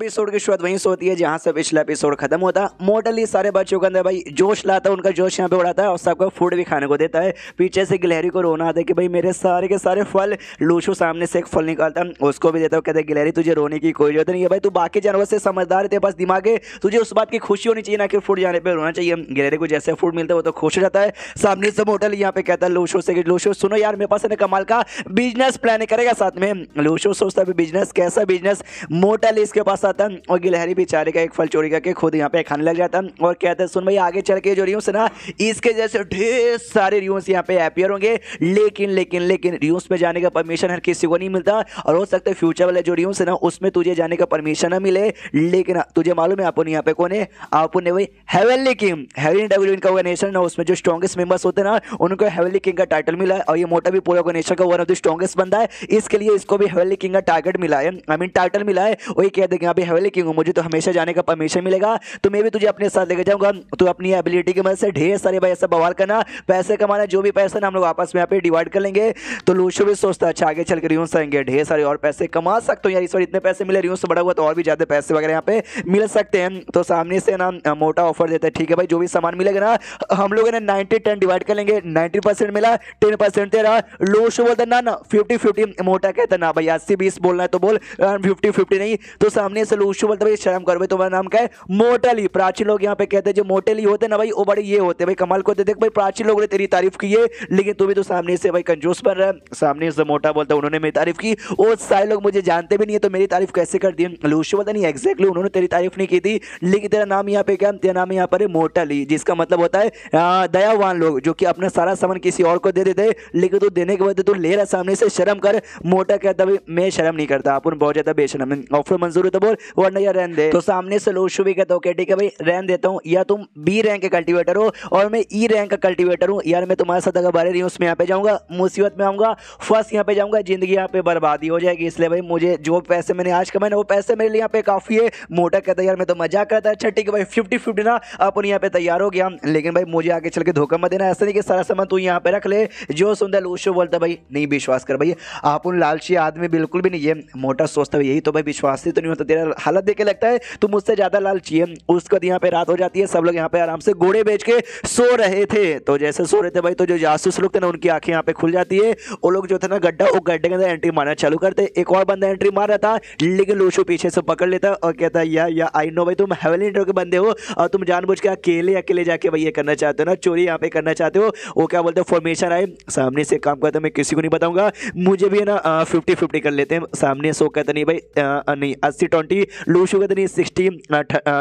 episode की शुरुआत वहीं से होती है जहां से पिछला एपिसोड खत्म होता है मोटली सारे बच्चों के अंदर भाई जोश लाता है उनका जोश यहाँ पे उड़ाता है और सबको फूड भी खाने को देता है पीछे से गिलहरी को रोना आता है कि भाई मेरे सारे के सारे फल लूशू सामने से एक फल निकालता है उसको भी देता है कहते हैं गिलहरी तुझे रोने की कोई जरूरत नहीं है भाई तू बाकी जानवर से समझदार थे बस दिमाग है तुझे उस बात की खुशी होनी चाहिए ना कि फूड जाने पर रोना चाहिए गिलहरी को जैसे फूड मिलता है वो तो खुश हो जाता है सामने से मोटली यहाँ पे कहता है लूशो से लूशो सुनो यार मेरे पास कमाल का बिजनेस प्लान करेगा साथ में लूशो सोचता है बिजनेस कैसा बिजनेस मोटल इसके पास पास आता है और गिलहरी बेचारे का एक फल चोरी करके खुद यहाँ पे खाने लग जाता है और कहते हैं सुन भाई आगे चल के जो रियूस है ना इसके जैसे ढेर सारे रियूस यहाँ पे अपियर होंगे लेकिन लेकिन लेकिन रियूस में जाने का परमिशन हर किसी को नहीं मिलता और हो सकता है फ्यूचर वाले जो रियूस है ना उसमें तुझे जाने का परमिशन ना मिले लेकिन हाँ, तुझे मालूम है अपन यहाँ पे कौन है अपन ने वही किंग हेवन डब्ल्यू इनका ऑर्गेनाइजेशन ना उसमें जो स्ट्रॉगेस्ट मेंबर्स होते ना उनको हेवनली किंग का टाइटल मिला है और ये मोटा भी पूरे ऑर्गेनाइजेशन का वन ऑफ द स्ट्रॉगेस्ट बनता है इसके लिए इसको भी हेवनली किंग का टारगेट मिला है आई मीन टाइटल मिला है वही कहते हैं नाबी हवेली किंग हूँ मुझे तो हमेशा जाने का परमिशन मिलेगा तो मैं भी तुझे अपने साथ लेकर जाऊँगा तो अपनी एबिलिटी की मदद से ढेर सारे भाई ऐसा बवाल करना पैसे कमाना जो भी पैसा ना हम लोग आपस में यहाँ पे डिवाइड कर लेंगे तो लूशो भी सोचता अच्छा आगे चल कर रियूस आएंगे ढेर सारे और पैसे कमा सकते हो यार इस बार इतने पैसे मिले से बड़ा हुआ तो और भी ज़्यादा पैसे वगैरह यहाँ पे मिल सकते हैं तो सामने से ना मोटा ऑफर देता है ठीक है भाई जो भी सामान मिलेगा ना हम लोग ना नाइनटी टेन डिवाइड कर लेंगे नाइन्टी परसेंट मिला टेन परसेंट तेरा लोशो बोलता ना ना फिफ्टी फिफ्टी मोटा कहता ना भाई अस्सी बीस बोलना है तो बोल फिफ्टी फिफ्टी नहीं तो सामने ने सलूशु बोलते भाई शर्म करो भाई तुम्हारा नाम क्या है मोटली प्राचीन लोग यहाँ पे कहते हैं जो मोटली होते ना भाई वो बड़े ये होते भाई कमाल को देख भाई प्राचीन लोगों ने तेरी तारीफ की है लेकिन तुम्हें तो सामने से भाई कंजूस बन रहा सामने से मोटा बोलता उन्होंने मेरी तारीफ की वो सारे लोग मुझे जानते भी नहीं है तो मेरी तारीफ कैसे कर दी लूशु बोलता नहीं एक्जैक्टली उन्होंने तेरी तारीफ नहीं की थी लेकिन तेरा नाम यहाँ पे क्या तेरा नाम यहाँ पर है मोटली जिसका मतलब होता है दयावान लोग जो कि अपना सारा सामान किसी और को दे देते लेकिन तू देने के बाद तू ले रहा सामने से शर्म कर मोटा कहता भाई मैं शर्म नहीं करता अपन बहुत ज़्यादा बेशरम ऑफर मंजूर है तो कल्टीवेटर वरना यह रहने दे तो सामने से लोग शुभ कहता हूँ ठीक है भाई रहन देता हूँ या तुम बी रैंक के कल्टीवेटर हो और मैं ई रैंक का कल्टीवेटर हूँ यार मैं तुम्हारे साथ अगर बारे रही हूँ उसमें यहाँ पे जाऊँगा मुसीबत में आऊँगा फर्स्ट यहाँ पे जाऊँगा जिंदगी यहाँ पे बर्बादी हो जाएगी इसलिए भाई मुझे जो पैसे मैंने आज कमाए वो पैसे मेरे लिए यहाँ पे काफ़ी है मोटा कहता यार मैं तो मजाक करता है अच्छा ठीक है भाई फिफ्टी फिफ्टी ना अपन यहाँ पे तैयार हो गया लेकिन भाई मुझे आगे चल के धोखा मत देना ऐसा नहीं कि सारा सामान तू यहाँ पे रख ले जो सुंदर है लोशो बोलता भाई नहीं विश्वास कर भाई आप उन लालची आदमी बिल्कुल भी नहीं है मोटा सोचता यही तो भाई विश्वास ही तो नहीं होता तेरा हालत देख के लगता है तो मुझसे ज़्यादा लाल चाहिए उसके बाद यहाँ पे रात हो जाती है सब लोग यहाँ पे आराम से घोड़े बेच के सो रहे थे तो जैसे सो रहे थे भाई तो जो जासूस लोग थे ना उनकी आंखें यहाँ पे खुल जाती है वो लोग जो थे ना गड्ढा वो गड्ढे के अंदर एंट्री मारना चालू करते एक और बंदा एंट्री मार रहा था लेकिन लोशो पीछे से पकड़ लेता और कहता है या या आई नो भाई तुम हेवली इंटर के बंदे हो और तुम जानबूझ के अकेले अकेले जाके भाई ये करना चाहते हो ना चोरी यहाँ पे करना चाहते हो वो क्या बोलते हैं फॉर्मेशन आए सामने से काम करते मैं किसी को नहीं बताऊंगा मुझे भी है ना फिफ्टी फिफ्टी कर लेते हैं सामने सो कहते नहीं भाई नहीं अस्सी ट्वेंटी थर्टी लूशू कहते तो नहीं सिक्सटी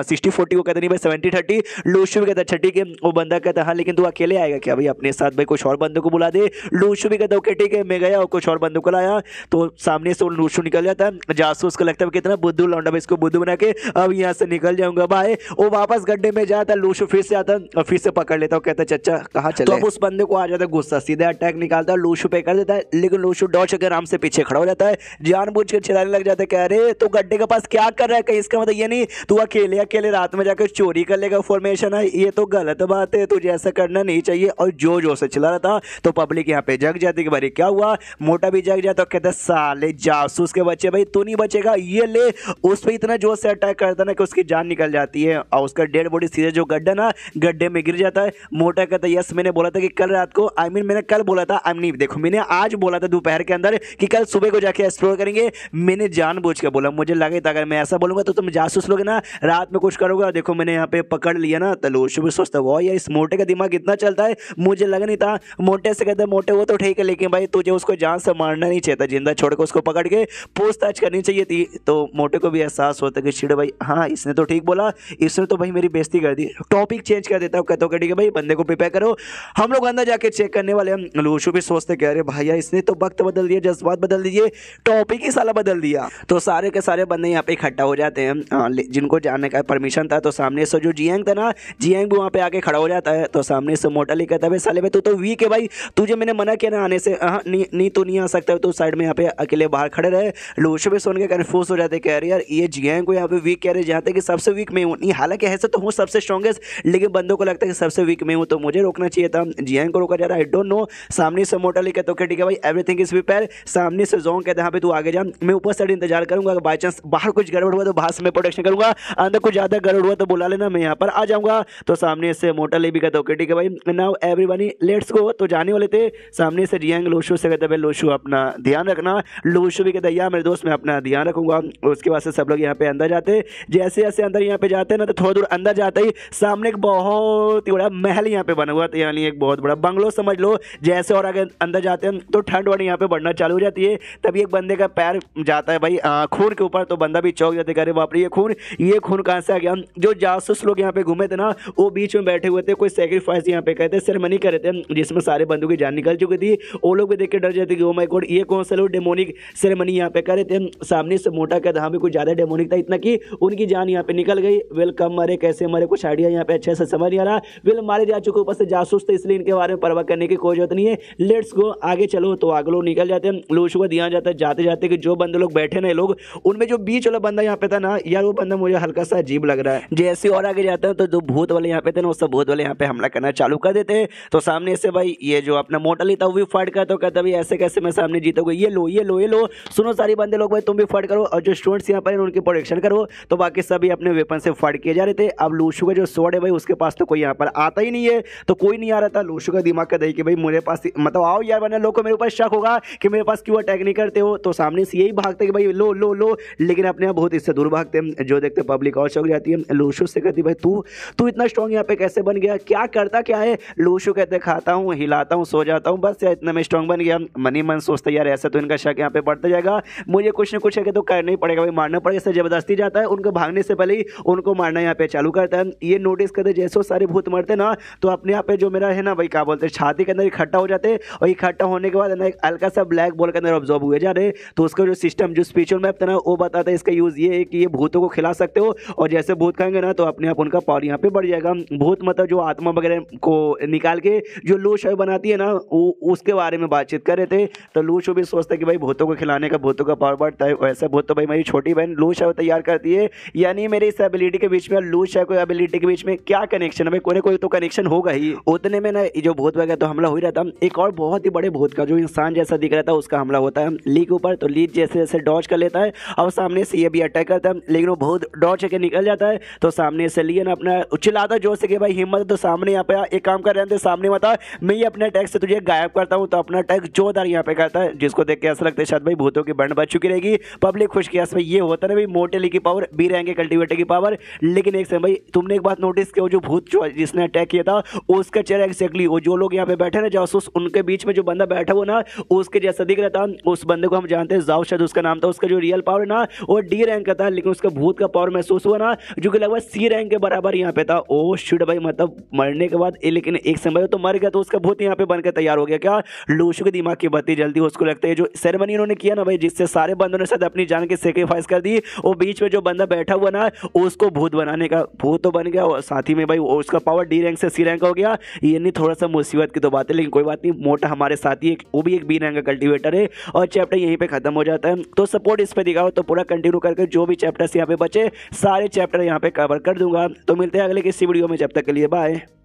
सिक्सटी फोर्टी को कहते नहीं भाई सेवेंटी थर्टी लूशू भी कहता है ठीक है वो बंदा कहता हाँ लेकिन तू अकेले आएगा क्या भाई अपने साथ भाई कुछ और बंदों को बुला दे लूशू भी कहता ओके ठीक है मैं गया और कुछ और बंदों को लाया तो सामने से लूशू निकल जाता है जासूस को लगता है कितना बुद्धू लौंडा भाई इसको बुद्धू बना के अब यहाँ से निकल जाऊंगा भाई वो वापस गड्ढे में जाता है लूशू फिर से आता और फिर से पकड़ लेता और कहता चचा कहाँ चले तो उस बंदे को आ जाता है गुस्सा सीधे अटैक निकालता है लूशू पे कर देता है लेकिन लूशू डॉच अगर आराम से पीछे खड़ा हो जाता है जान बुझ कर चलाने लग जाता है कह रहे तो गड्ढे के पास क्या क्या कर रहा है कहीं इसका मतलब ये नहीं तू अकेले अकेले रात में जाकर चोरी कर लेगा फॉर्मेशन है ये तो गलत बात है तुझे ऐसा करना नहीं चाहिए और जो जो से चला रहा था तो पब्लिक यहाँ पे जग जाती कि भाई क्या हुआ मोटा भी जग जाता कहते साले जासूस के बच्चे भाई तू नहीं बचेगा ये ले उस पर इतना जोर से अटैक करता ना कि उसकी जान निकल जाती है और उसका डेड बॉडी सीधे जो गड्ढा ना गड्ढे में गिर जाता है मोटा कहता यस मैंने बोला था कि कल रात को आई मीन मैंने कल बोला था आई मीन देखो मैंने आज बोला था दोपहर के अंदर कि कल सुबह को जाके एक्सप्लोर करेंगे मैंने जानबूझ के बोला मुझे लगे था अगर मैं ऐसा बोलूँगा तो तुम जासूस लोगे ना रात में कुछ करोगे देखो मैंने यहाँ पे पकड़ लिया ना तो शुभ सोचता वो यार इस मोटे का दिमाग इतना चलता है मुझे लग नहीं था मोटे से कहते मोटे वो तो ठीक है लेकिन भाई तुझे उसको जान से मारना नहीं चाहता जिंदा छोड़ के उसको पकड़ के पूछताछ करनी चाहिए थी तो मोटे को भी एहसास होता कि छिड़े भाई हाँ इसने तो ठीक बोला इसने तो भाई मेरी बेस्ती कर दी टॉपिक चेंज कर देता कहते हो ठीक है भाई बंदे को प्रिपेयर करो हम लोग अंदर जाके चेक करने वाले हम लोशु भी सोचते कह रहे भाई यार इसने तो वक्त बदल दिया जज्बात बदल दीजिए टॉपिक ही साला बदल दिया तो सारे के सारे बंदे यहाँ पे पे इकट्ठा हो जाते हैं जिनको जाने का परमिशन था तो सामने से जो जियांग था ना जियांग भी वहाँ पे आके खड़ा हो जाता है तो सामने से मोटा कहता है भाई साले भाई तू तो वीक है भाई तुझे मैंने मना किया ना आने से हाँ नहीं नहीं तो नहीं आ सकता तो साइड में यहाँ पे अकेले बाहर खड़े रहे लोशो भी सुन के कन्फ्यूज हो जाते कह रहे यार ये जियांग को यहाँ पे वीक कह रहे जहाँ तक कि सबसे वीक मैं हूँ नहीं हालांकि ऐसे तो हूँ सबसे स्ट्रॉगेस्ट लेकिन बंदों को लगता है कि सबसे वीक मैं हूँ तो मुझे रोकना चाहिए था जियांग को रोका जा रहा है आई डोंट नो सामने से मोटा लिखा तो ठीक है भाई एवरीथिंग इज प्रिपेयर सामने से जोंग कहते हैं यहाँ पे तू आगे जा मैं ऊपर साइड इंतजार करूंगा बाई चांस बाहर कुछ गड़बड़ हुआ तो बाहर से मैं प्रोटेक्शन करूंगा अंदर कुछ ज़्यादा गड़बड़ हुआ तो बुला लेना मैं यहाँ पर आ जाऊंगा तो सामने से मोटा ले भी कहता ओके तो ठीक है भाई now everybody let's go तो जाने वाले थे सामने से रियांग लोशू से कहता भाई लोशू अपना ध्यान रखना लोशू भी कहता या मेरे दोस्त मैं अपना ध्यान रखूंगा उसके बाद से सब लोग यहाँ पे अंदर जाते जैसे जैसे अंदर यहाँ पे जाते ना तो थोड़ा दूर अंदर जाते ही सामने एक बहुत ही बड़ा महल यहाँ पे बना हुआ था तो यानी एक बहुत बड़ा बंगलो समझ लो जैसे और अगर अंदर जाते हैं तो ठंड वंड यहाँ पे बढ़ना चालू हो जाती है तभी एक बंदे का पैर जाता है भाई खून के ऊपर तो बंदा भी चौक जाते अरे बाप ये खून ये खून कहाँ से आ गया जो जासूस लोग यहाँ पे घूमे थे ना वो बीच में बैठे हुए थे कोई सेक्रीफाइस यहाँ पे करते सेरेमनी कर रहे थे जिसमें सारे बंदूक की जान निकल चुकी थी वो लोग भी देख के डर जाते कि ओ माई गोड ये कौन सा लोग डेमोनिक सेरेमनी यहाँ पे करे थे सामने से मोटा कहता हाँ भी कुछ ज़्यादा डेमोनिक था इतना कि उनकी जान यहाँ पे निकल गई वेल कम मरे कैसे मरे कुछ आइडिया यहाँ पे अच्छे से समझ नहीं आ रहा वेल मारे जा चुके ऊपर से जासूस थे इसलिए इनके बारे में परवाह करने की कोई जरूरत नहीं है लेट्स गो आगे चलो तो आगे लोग निकल जाते हैं लोग दिया जाता है जाते जाते कि जो बंदे लोग बैठे ना लोग उनमें जो बीच वाला वाला बंदा यहाँ पे था ना यार वो बंदा मुझे हल्का सा अजीब लग रहा है जैसे और आगे जाता है तो जो भूत वाले यहाँ पे थे ना उस भूत वाले यहाँ पे हमला करना चालू कर देते हैं तो सामने से भाई ये जो अपना मोटा लेता वो भी फट कर तो कहता भाई ऐसे कैसे मैं सामने जीतोगे ये लो ये लो ये लो सुनो सारी बंदे लोग भाई तुम भी फट करो और जो स्टूडेंट्स यहाँ पर उनकी प्रोडक्शन करो तो बाकी सभी अपने वेपन से फट किए जा रहे थे अब लूशू का जो शॉट है भाई उसके पास तो कोई यहाँ पर आता ही नहीं है तो कोई नहीं आ रहा था लूशू का दिमाग का दही कि भाई मेरे पास मतलब आओ यार बने लोग को मेरे पास शक होगा कि मेरे पास क्यों अटैक नहीं करते हो तो सामने से यही भागते कि भाई लो लो लो लेकिन अपने हैं बहुत इससे दूर भागते हैं जो देखते पब्लिक और चौक जाती है लोशो से कहती भाई तू तू इतना स्ट्रॉन्ग यहाँ पे कैसे बन गया क्या करता क्या है लोशो कहते खाता हूँ हिलाता हूँ सो जाता हूँ बस यार इतना मैं स्ट्रॉन्ग बन गया मनी मन सोचते यार ऐसे तो इनका शक यहाँ पे बढ़ता जाएगा मुझे कुछ ना कुछ है तो करना ही पड़ेगा भाई मारना पड़ेगा इससे जबरदस्ती जाता है उनको भागने से पहले ही उनको मारना यहाँ पे चालू करता है ये नोटिस करते जैसे सारे भूत मरते ना तो अपने यहाँ पे जो मेरा है ना भाई क्या बोलते हैं छाती के अंदर इकट्ठा हो जाते और इकट्ठा होने के बाद ना एक हल्का सा ब्लैक बोल के अंदर ऑब्जॉर्व हुए जा रहे तो उसका जो सिस्टम जो स्पिरिचुअल मैप था ना वो बताता है इसका यूज़ ये है कि ये भूतों को खिला सकते हो और जैसे भूत खाएंगे ना तो अपने आप उनका पावर यहाँ पे बढ़ जाएगा भूत मतलब जो आत्मा वगैरह को निकाल के जो लू शो बनाती है ना वो उसके बारे में बातचीत कर रहे थे तो लू शो भी सोचता है कि भाई भूतों को खिलाने का भूतों का पावर बढ़ता है वैसे भूत तो भाई मेरी छोटी बहन लू शो तैयार करती है यानी मेरे इस एबिलिटी के बीच में लू शो को एबिलिटी के बीच में क्या कनेक्शन है भाई कोई कोई तो कनेक्शन होगा ही उतने में ना जो भूत वगैरह तो हमला हो ही रहता एक और बहुत ही बड़े भूत का जो इंसान जैसा दिख रहा था उसका हमला होता है लीक ऊपर तो लीक जैसे जैसे डॉच कर लेता है और सामने सी भी अटैक करता है लेकिन वो बहुत डॉच होकर निकल जाता है तो सामने से लियन अपना चिल्लाता जोर से कि भाई हिम्मत तो सामने यहाँ पे एक काम कर रहे थे तो सामने बता मैं ही अपने अटैक से तुझे गायब करता हूँ तो अपना अटैक जोरदार यहाँ पे करता है जिसको देख के ऐसा लगता है शायद भाई भूतों की बंड बच चुकी रहेगी पब्लिक खुश किया इसमें ये होता ना भाई मोटेली की पावर बी रहेंगे कल्टिवेटर की पावर लेकिन एक समय भाई तुमने एक बात नोटिस किया जो भूत जिसने अटैक किया था उसका चेहरा एक्जैक्टली वो जो लोग यहाँ पे बैठे ना जासूस उनके बीच में जो बंदा बैठा हुआ ना उसके जैसा दिख रहा था उस बंदे को हम जानते हैं जाओ शायद उसका नाम था उसका जो रियल पावर ना वो डी सी रैंक का था लेकिन उसका भूत का पावर महसूस हुआ ना जो कि लगभग सी रैंक के बराबर यहाँ पे था ओ शुड भाई मतलब मरने के बाद लेकिन एक समय तो मर गया तो उसका भूत यहाँ पे बनकर तैयार हो गया क्या लूशु के दिमाग की बत्ती जल्दी उसको लगता है जो सेरेमनी उन्होंने किया ना भाई जिससे सारे बंदों ने साथ अपनी जान की सेक्रीफाइस कर दी और बीच में जो बंदा बैठा हुआ ना उसको भूत बनाने का भूत तो बन गया और साथ ही में भाई उसका पावर डी रैंक से सी रैंक हो गया ये नहीं थोड़ा सा मुसीबत की तो बात है लेकिन कोई बात नहीं मोटा हमारे साथ ही वो भी एक बी रैंक का कल्टिवेटर है और चैप्टर यहीं पर खत्म हो जाता है तो सपोर्ट इस पर दिखाओ तो पूरा कंटिन्यू करके जो भी चैप्टर्स यहाँ पे बचे सारे चैप्टर यहाँ पे कवर कर दूंगा तो मिलते हैं अगले किसी वीडियो में जब तक के लिए बाय